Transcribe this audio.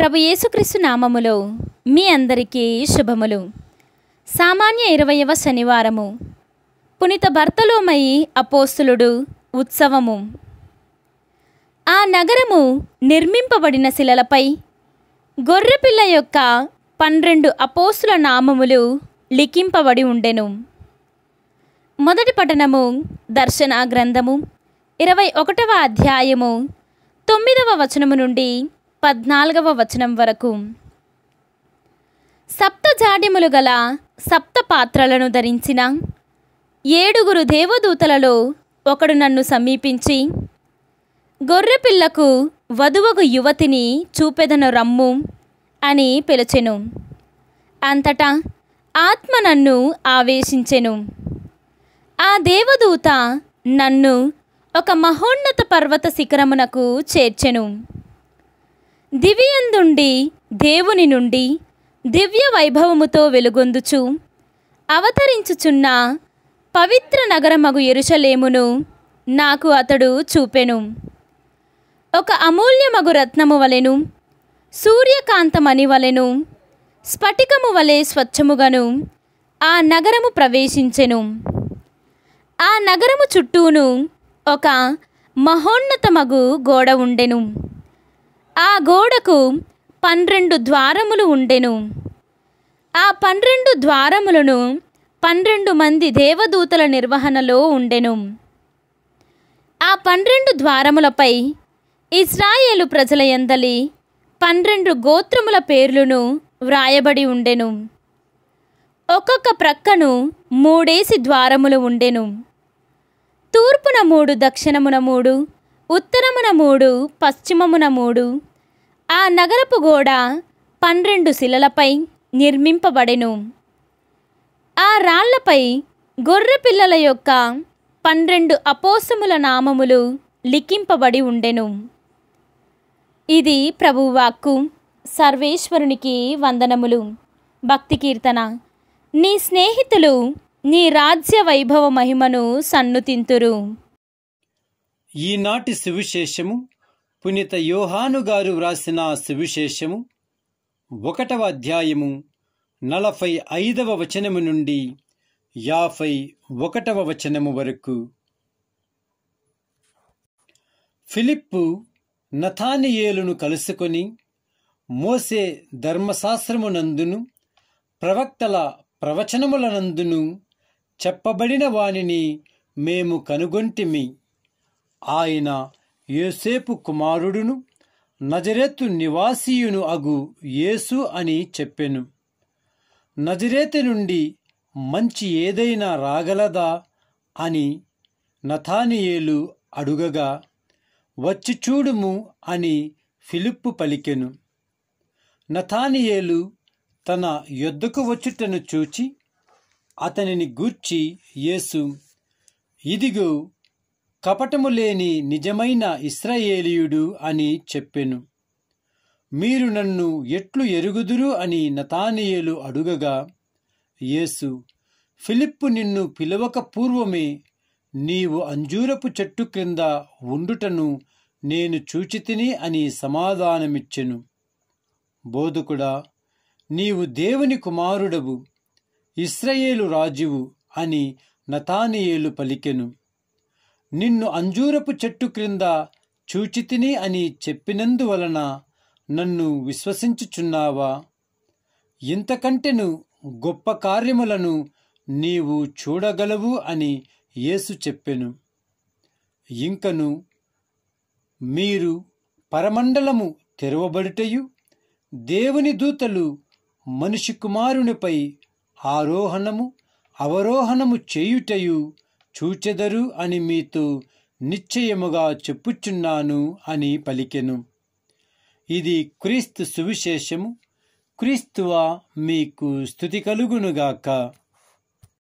ప్రభు యేసుక్రీస్తు నామములో మీ అందరికీ శుభములు సామాన్య ఇరవయవ శనివారము పునిత భర్తలోమయి అపోస్తులుడు ఉత్సవము ఆ నగరము నిర్మింపబడిన శిలలపై గొర్రెపిల్ల యొక్క పన్నెండు అపోస్తుల నామములు లిఖింపబడి ఉండెను మొదటి పఠనము దర్శన గ్రంథము ఇరవై ఒకటవ అధ్యాయము తొమ్మిదవ వచనము నుండి పద్నాలుగవ వచనం వరకు సప్త జాడ్యములు గల సప్త పాత్రలను ధరించిన ఏడుగురు దేవదూతలలో ఒకడు నన్ను సమీపించి గొర్రెపిల్లకు వధువగు యువతిని చూపెదను రమ్ము అని పిలిచెను అంతటా ఆత్మ నన్ను ఆవేశించెను ఆ దేవదూత నన్ను ఒక మహోన్నత పర్వత శిఖరమునకు చేర్చెను దివ్యందుండి దేవుని నుండి దివ్య వైభవముతో వెలుగొందుచు అవతరించుచున్న పవిత్ర నగరమగు ఎరుచలేమును నాకు అతడు చూపెను ఒక అమూల్యమగు రత్నము వలెను సూర్యకాంతమణి వలెను స్ఫటికము వలె స్వచ్ఛముగను ఆ నగరము ప్రవేశించెను ఆ నగరము చుట్టూను ఒక మహోన్నతమగు గోడ ఉండెను ఆ గోడకు పన్నెండు ద్వారములు ఉండెను ఆ పన్నెండు ద్వారములను పన్నెండు మంది దేవదూతల నిర్వహణలో ఉండెను ఆ పన్నెండు ద్వారములపై ఇస్రాయేలు ప్రజల ఎందలి పన్నెండు గోత్రముల పేర్లను వ్రాయబడి ఉండెను ఒక్కొక్క ప్రక్కను మూడేసి ద్వారములు ఉండెను తూర్పున మూడు దక్షిణమున మూడు ఉత్తరమున మూడు పశ్చిమమున మూడు ఆ నగరపు గోడ పన్నెండు శిలలపై నిర్మింపబడెను ఆ రాళ్లపై గొర్రె పిల్లల యొక్క పన్నెండు అపోసముల నామములు లిఖింపబడి ఉండెను ఇది ప్రభువాక్కు సర్వేశ్వరునికి వందనములు భక్తి కీర్తన నీ స్నేహితులు నీ రాజ్య వైభవ మహిమను సన్నుతింతురు ఈనాటి సువిశేషము పునిత యోహాను గారు వ్రాసిన సువిశేషము ఒకటవ అధ్యాయము నలభై ఐదవ వచనము నుండి యాభై ఒకటవ వచనము వరకు ఫిలిప్పు నథానియేలును కలుసుకొని మోసే ధర్మశాస్త్రమునందును ప్రవక్తల ప్రవచనములనందును చెప్పబడిన వానిని మేము కనుగొంటిమి ఆయన యోసేపు కుమారుడును నజరేతు నివాసీయును అగు యేసు అని చెప్పెను నజరేతి నుండి మంచి ఏదైనా రాగలదా అని నథానియేలు అడుగగా వచ్చి చూడుము అని ఫిలిప్పు పలికెను నథానియేలు తన యొద్దకు వచ్చుటను చూచి అతనిని గూర్చి యేసు ఇదిగో కపటము లేని నిజమైన ఇస్రయేలియుడు అని చెప్పెను మీరు నన్ను ఎట్లు ఎరుగుదురు అని నతానియేలు అడుగగా యేసు ఫిలిప్పు నిన్ను పిలవక పూర్వమే నీవు అంజూరపు చెట్టు క్రింద ఉండుటను నేను చూచితిని అని సమాధానమిచ్చెను బోధకుడా నీవు దేవుని కుమారుడవు ఇస్రయేలు రాజువు అని నతానియేలు పలికెను నిన్ను అంజూరపు చెట్టు క్రింద చూచితిని అని చెప్పినందువలన నన్ను విశ్వసించుచున్నావా ఇంతకంటెను గొప్ప కార్యములను నీవు చూడగలవు అని యేసు చెప్పెను ఇంకను మీరు పరమండలము తెరవబడుటయు దేవుని దూతలు మనిషి కుమారునిపై ఆరోహణము అవరోహణము చేయుటయు చూచెదరు అని మీతో నిశ్చయముగా చెప్పుచున్నాను అని పలికెను ఇది క్రీస్తు సువిశేషము క్రీస్తువా మీకు స్థుతి కలుగునుగాక